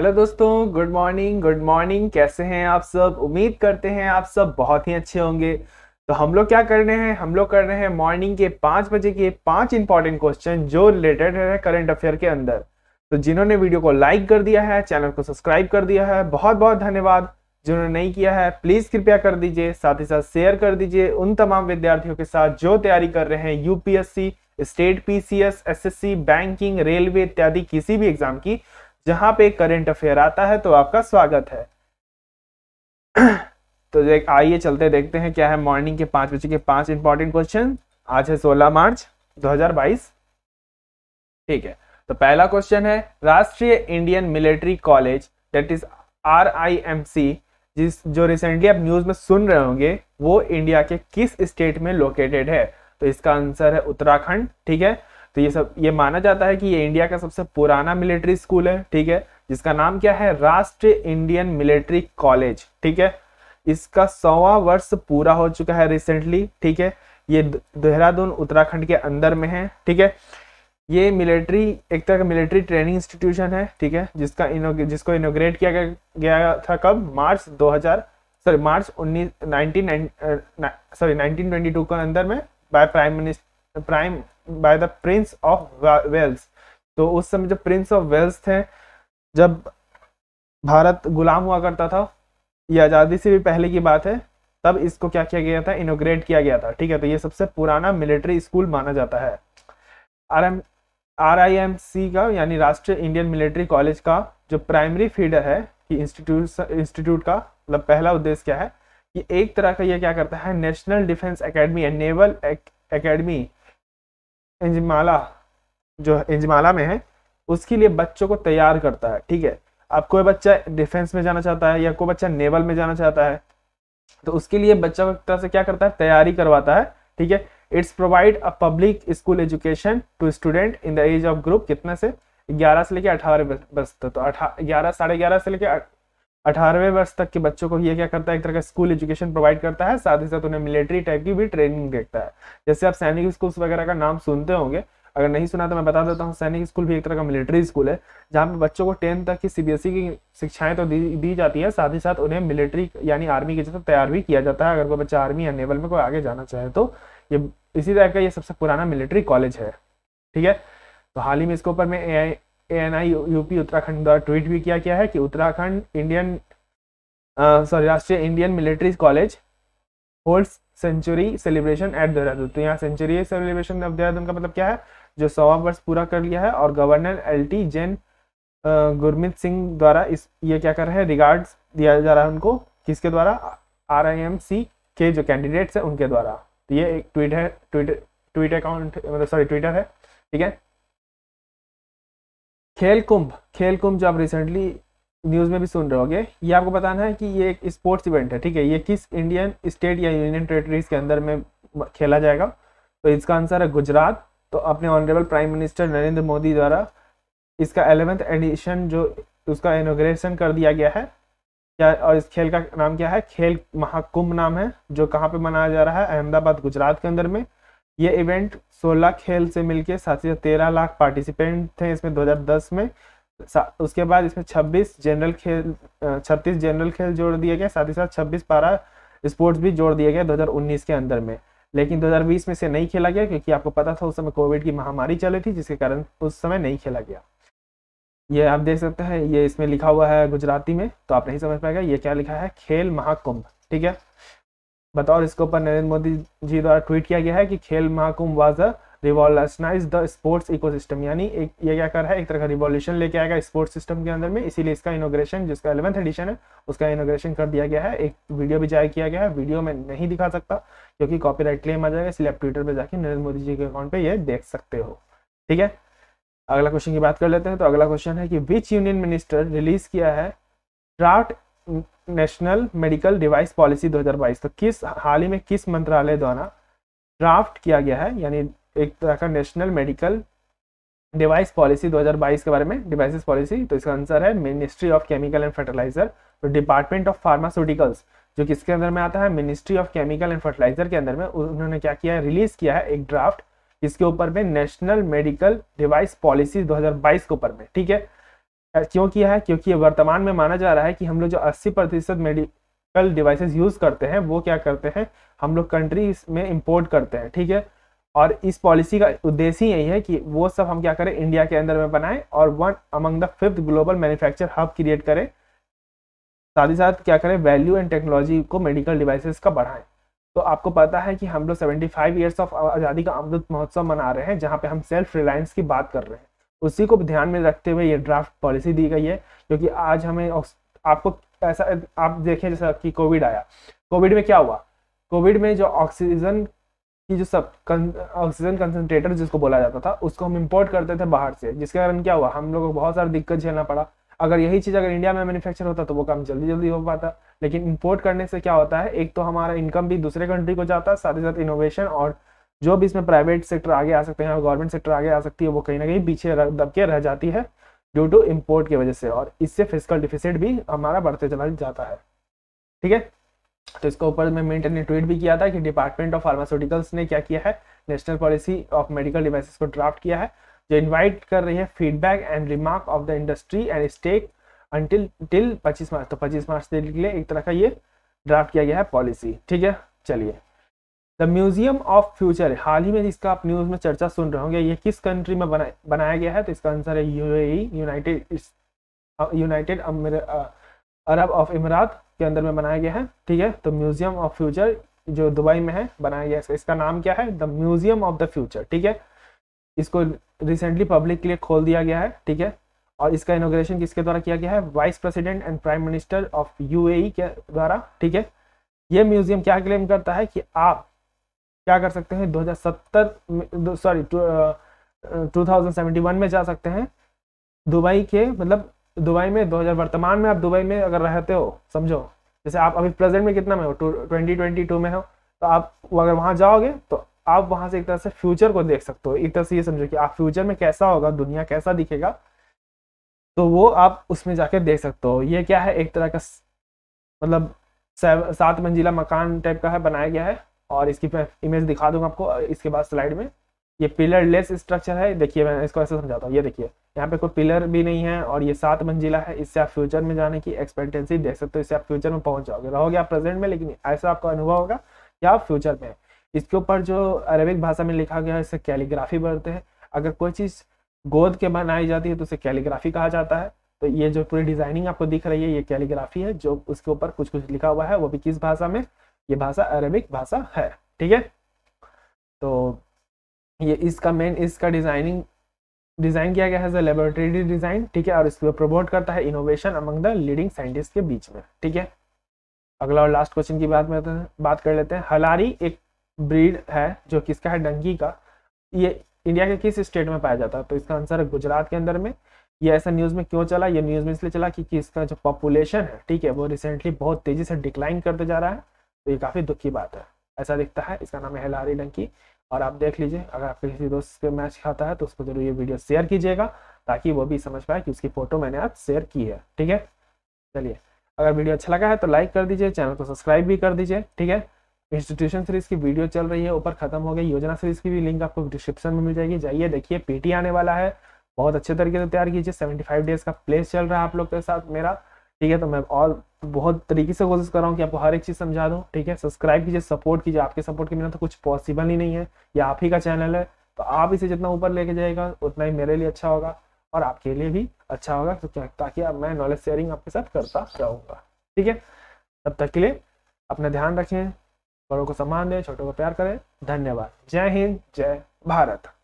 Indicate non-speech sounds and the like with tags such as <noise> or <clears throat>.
hello दोस्तों good morning good morning कैसे हैं आप सब उम्मीद करते हैं आप सब बहुत ही अच्छे होंगे तो हम लोग क्या कर रहे हैं हम लोग कर रहे हैं मॉर्निंग के पाँच बजे के पांच इंपॉर्टेंट क्वेश्चन जो रिलेटेड है करंट अफेयर के अंदर तो जिन्होंने वीडियो को लाइक कर दिया है चैनल को सब्सक्राइब कर दिया है बहुत बहुत धन्यवाद जिन्होंने नहीं किया है प्लीज़ कृपया कर दीजिए साथ ही साथ शेयर कर दीजिए उन तमाम विद्यार्थियों के साथ जो तैयारी कर रहे हैं UPSC state PCS SSC banking railway इत्यादि किसी भी एग्जाम की जहां पे करंट अफेयर आता है तो आपका स्वागत है <clears throat> तो देख आइए चलते देखते हैं क्या है मॉर्निंग के पांच बजे के पांच इंपॉर्टेंट क्वेश्चन आज है सोलह मार्च 2022 ठीक है तो पहला क्वेश्चन है राष्ट्रीय Indian military college that is R I M C जिस जो रिसेंटली आप न्यूज में सुन रहे होंगे वो इंडिया के किस स्टेट में लोकेटेड है तो इसका आंसर है उत्तराखंड ठीक है तो ये सब ये माना जाता है कि ये इंडिया का सबसे पुराना मिलिट्री स्कूल है ठीक है जिसका नाम क्या है राष्ट्रीय इंडियन मिलिट्री कॉलेज ठीक है इसका सवा वर्ष पूरा हो चुका है रिसेंटली ठीक है ये देहरादून उत्तराखंड के अंदर में है ठीक है ये मिलिट्री एक तरह का मिलिट्री ट्रेनिंग इंस्टीट्यूशन है ठीक है जिसका इनोग, जिसको इनोग्रेट किया गया था कब मार्च 2000 सॉरी मार्च उन्नीस 19 सॉरी 1922 के अंदर में by prime minister prime by the prince of Wales तो उस समय जब प्रिंस ऑफ वेल्स थे जब भारत गुलाम हुआ करता था ये आज़ादी से भी पहले की बात है तब इसको क्या किया गया था इनोग्रेट किया गया था ठीक है तो ये सबसे पुराना मिलिट्री स्कूल माना जाता है R M R I M C का यानी राष्ट्रीय इंडियन मिलिट्री कॉलेज का जो प्राइमरी फीडर है कि इंस्टीट्यूट इंस्टीट्यूट का मतलब पहला उद्देश्य क्या है कि एक तरह का ये क्या करता है नेशनल डिफेंस एकेडमी या नेवल एकेडमी एंजमाला जो एंजमाला में है उसके लिए बच्चों को तैयार करता है ठीक है अब कोई बच्चा डिफेंस में जाना चाहता है या कोई बच्चा नेवल में जाना चाहता है तो उसके लिए बच्चों को एक तरह से क्या करता है तैयारी करवाता है ठीक है it's provide a public school education to student in the age of group कितने से ग्यारह से लेके अठारह बस तो ग्यारह साढ़े ग्यारह से लेके अठारहवें वर्ष तक के बच्चों को ये क्या करता है एक तरह का स्कूल एजुकेशन प्रोवाइड करता है साथ ही साथ उन्हें मिलिट्री टाइप की भी ट्रेनिंग देता है जैसे आप सैनिक स्कूल्स वगैरह का नाम सुनते होंगे अगर नहीं सुना तो मैं बता देता हूँ सैनिक स्कूल भी एक तरह का मिलिट्री स्कूल है जहाँ पे बच्चों को टेंथ तक की सीबीएसई e की शिक्षाएं तो दी दी जाती है साथ ही साथ उन्हें मिलिट्री यानी आर्मी की जैसे तैयार भी किया जाता है अगर कोई बच्चा आर्मी या नेवल में कोई आगे जाना चाहे तो ये इसी तरह का ये सबसे पुराना मिलिट्री कॉलेज है ठीक है तो हाल ही में इसके ऊपर में ए एएनआई यूपी उत्तराखंड द्वारा ट्वीट भी किया गया है कि उत्तराखंड इंडियन सॉरी राष्ट्रीय Indian military college holds century celebration at Dehradun तो यहाँ सेंचुरी सेलिब्रेशन ऑफ देहरादून का मतलब क्या है जो सवा वर्ष पूरा कर लिया है और governor L T gen Gurmit Singh द्वारा इस ये क्या कर रहे हैं रिगार्ड दिया जा रहा है उनको किसके द्वारा आर आई एम सी के जो कैंडिडेट्स हैं उनके द्वारा तो ये एक ट्वीट है ट्विटर ट्वीट अकाउंट मतलब सॉरी ट्विटर है ठीक है खेल कुंभ खेल कुंभ जो आप रिसेंटली न्यूज़ में भी सुन रहे होगे ये आपको बताना है कि ये एक स्पोर्ट्स इवेंट है ठीक है ये किस इंडियन स्टेट या यूनियन टेरेटरीज के अंदर में खेला जाएगा तो इसका आंसर है गुजरात तो अपने honourable prime minister Narendra Modi द्वारा इसका एलेवेंथ एडिशन जो उसका इनोग्रेशन कर दिया गया है क्या और इस खेल का नाम क्या है खेल महाकुंभ नाम है जो कहाँ पे मनाया जा रहा है अहमदाबाद गुजरात के अंदर में ये इवेंट 16 खेल से मिलके साथ ही तेरह लाख पार्टिसिपेंट थे इसमें 2010 में उसके बाद इसमें 26 जनरल खेल 36 जनरल खेल जोड़ दिए गए साथ ही साथ 26 पारा स्पोर्ट्स भी जोड़ दिए गए 2019 के अंदर में लेकिन 2020 में से नहीं खेला गया क्योंकि आपको पता था उस समय कोविड की महामारी चली थी जिसके कारण उस समय नहीं खेला गया ये आप देख सकते हैं ये इसमें लिखा हुआ है गुजराती में तो आप नहीं समझ पाएगा ये क्या लिखा है खेल महाकुंभ ठीक है बतौर इसके ऊपर नरेंद्र मोदी जी द्वारा ट्वीट किया गया है कि Khel Mahakumbh was a revolutionize the sports ecosystem यानी एक ये क्या कर रहा है एक तरह का रिवॉल्यूशन लेके आएगा स्पोर्ट्स सिस्टम के अंदर में इसीलिए इसका इनोग्रेशन जिसका एलेवंथ एडिशन है उसका इनोग्रेशन कर दिया गया है एक वीडियो भी जारी किया गया है वीडियो में नहीं दिखा सकता क्योंकि कॉपीराइट क्लेम आ जाएगा इसलिए आप ट्विटर पर जाकर नरेंद्र मोदी जी के अकाउंट पर यह देख सकते हो ठीक है अगला क्वेश्चन की बात कर लेते हैं तो अगला क्वेश्चन है कि विच यूनियन मिनिस्टर रिलीज किया है draft national medical device policy 2022 तो किस हाल ही में किस मंत्रालय द्वारा ड्राफ्ट किया गया है यानी एक तरह का नेशनल मेडिकल डिवाइस पॉलिसी 2022 के बारे में डिवाइसेस पॉलिसी तो इसका आंसर है ministry of chemical and fertiliser तो डिपार्टमेंट ऑफ फार्मास्यूटिकल्स जो किसके अंदर में आता है ministry of chemical and fertiliser के अंदर में उन्होंने क्या किया है रिलीज किया है एक ड्राफ्ट इसके ऊपर में नेशनल मेडिकल डिवाइस पॉलिसी 2022 के ऊपर में ठीक है क्यों किया है क्योंकि वर्तमान में माना जा रहा है कि हम लोग जो 80 प्रतिशत मेडिकल डिवाइसेस यूज़ करते हैं वो क्या करते हैं हम लोग कंट्री में इम्पोर्ट करते हैं ठीक है और इस पॉलिसी का उद्देश्य यही है कि वो सब हम क्या करें इंडिया के अंदर में बनाएं और one among the fifth global manufacture hub create करें साथ ही साथ क्या करें वैल्यू एंड टेक्नोलॉजी को मेडिकल डिवाइसेस का बढ़ाएं तो आपको पता है कि हम लोग 75 फाइव ईयर्स ऑफ आज़ादी का अमृत महोत्सव मना रहे हैं जहाँ पे हम सेल्फ रिलायंस की बात कर रहे हैं उसी को ध्यान में रखते हुए ये ड्राफ्ट पॉलिसी दी गई है क्योंकि आज हमें आपको ऐसा आप देखें जैसा कि कोविड आया कोविड में क्या हुआ कोविड में जो ऑक्सीजन की जो सब ऑक्सीजन कंसनट्रेटर जिसको बोला जाता था उसको हम इम्पोर्ट करते थे बाहर से जिसके कारण क्या हुआ हम लोग को बहुत सारा दिक्कत झेलना पड़ा अगर यही चीज़ अगर इंडिया में मैन्युफैक्चर होता तो वो काम जल्दी जल्दी हो पाता लेकिन इम्पोर्ट करने से क्या होता है एक तो हमारा इनकम भी दूसरे कंट्री को जाता है साथ ही साथ इनोवेशन और जो भी इसमें प्राइवेट सेक्टर आगे आ सकते हैं और गवर्नमेंट सेक्टर आगे आ सकती है वो कहीं ना कहीं पीछे दब के रह जाती है ड्यू टू इम्पोर्ट की वजह से और इससे फिजिकल डिफिसिट भी हमारा बढ़ते चला जाता है ठीक है तो इसके ऊपर मैं मेंटेन ने ट्वीट भी किया था कि डिपार्टमेंट ऑफ फार्मास्यूटिकल्स ने क्या किया है national policy of medical devices को ड्राफ्ट किया है जो इनवाइट कर रही है feedback and remark of the industry and stake until till 25 March तो 25 मार्च के लिए एक तरह का ये ड्राफ्ट किया गया है पॉलिसी ठीक है चलिए द म्यूजियम ऑफ फ्यूचर हाल ही में जिसका आप न्यूज में चर्चा सुन रहे होंगे ये किस कंट्री में बना बनाया गया है तो इसका आंसर है UAE united united Arab of Emirates के अंदर में बनाया गया है ठीक है तो म्यूजियम ऑफ फ्यूचर जो दुबई में है बनाया गया है इसका नाम क्या है the museum of the future ठीक है इसको रिसेंटली पब्लिक के लिए खोल दिया गया है ठीक है और इसका इनोग्रेशन किसके द्वारा किया गया है vice president and prime minister of UAE के द्वारा ठीक है ये म्यूजियम क्या क्लेम करता है कि आप क्या कर सकते हैं 2070 सॉरी 2071 में जा सकते हैं दुबई के मतलब दुबई में 2000 वर्तमान में आप दुबई में अगर रहते हो समझो जैसे आप अभी प्रेजेंट में कितना में हो ट्वेंटी ट्वेंटी टू में हो तो आप अगर वहाँ जाओगे तो आप वहाँ से एक तरह से फ्यूचर को देख सकते हो एक तरह से ये समझो कि आप फ्यूचर में कैसा होगा दुनिया कैसा दिखेगा तो वो आप उसमें जाके देख सकते हो ये क्या है एक तरह का मतलब सात मंजिला मकान टाइप का है बनाया गया है और इसकी मैं इमेज दिखा दूंगा आपको इसके बाद स्लाइड में ये पिलर लेस स्ट्रक्चर है देखिए मैं इसको ऐसे समझाता हूँ ये देखिए यहाँ पे कोई पिलर भी नहीं है और ये सात मंजिला है इससे आप फ्यूचर में जाने की एक्सपेक्टेंसी देख सकते हो इससे आप फ्यूचर में पहुंच जाओगे रहोगे आप प्रेजेंट में लेकिन ऐसा आपका अनुभव होगा कि आप फ्यूचर में इसके ऊपर जो अरेबिक भाषा में लिखा गया है इसे कैलीग्राफी बढ़ते हैं अगर कोई चीज़ गोद के बनाई जाती है तो उसे कैलीग्राफी कहा जाता है तो ये जो पूरी डिजाइनिंग आपको दिख रही है ये कैलीग्राफी है जो उसके ऊपर कुछ कुछ लिखा हुआ है वो भी किस भाषा में ये भाषा अरेबिक भाषा है ठीक है तो ये इसका मेन इसका डिजाइनिंग डिजाइन किया गया है लेबोरेटरी डिजाइन ठीक है और इसको प्रमोट करता है innovation among the leading scientist के बीच में ठीक है अगला और लास्ट क्वेश्चन की बात में तो बात कर लेते हैं हलारी एक ब्रीड है जो किसका है डंकी का ये इंडिया के किस स्टेट में पाया जाता है तो इसका आंसर है गुजरात के अंदर में ये ऐसा न्यूज़ में क्यों चला ये न्यूज़ में इसलिए चला कि, इसका जो पॉपुलेशन है ठीक है वो रिसेंटली बहुत तेज़ी से डिक्लाइन करते जा रहा है तो ये काफ़ी दुख की बात है ऐसा दिखता है इसका नाम है लारी डंकी और आप देख लीजिए अगर आपके किसी दोस्त के मैच खाता है तो उसको जरूर ये वीडियो शेयर कीजिएगा ताकि वो भी समझ पाए कि उसकी फ़ोटो मैंने आज शेयर की है ठीक है चलिए अगर वीडियो अच्छा लगा है तो लाइक कर दीजिए चैनल को सब्सक्राइब भी कर दीजिए ठीक है इंस्टीट्यूशन सीरीज की वीडियो चल रही है ऊपर खत्म हो गई योजना सीरीज की भी लिंक आपको डिस्क्रिप्शन में मिल जाएगी जाइए देखिए पीटी आने वाला है बहुत अच्छे तरीके से तैयार कीजिए 75 डेज का प्लेस चल रहा है आप लोग के साथ मेरा ठीक है तो मैं और बहुत तरीके से कोशिश कर रहा हूँ कि आपको हर एक चीज़ समझा दूँ ठीक है सब्सक्राइब कीजिए सपोर्ट कीजिए आपके सपोर्ट के बिना तो कुछ पॉसिबल ही नहीं है ये आप ही का चैनल है तो आप इसे जितना ऊपर लेके जाएगा उतना ही मेरे लिए अच्छा होगा और आपके लिए भी अच्छा होगा तो क्या ताकि अब मैं नॉलेज शेयरिंग आपके साथ करता रहूँगा ठीक है तब तक के लिए अपना ध्यान रखें बड़ों को सम्मान दें छोटों को प्यार करें धन्यवाद जय हिंद जय भारत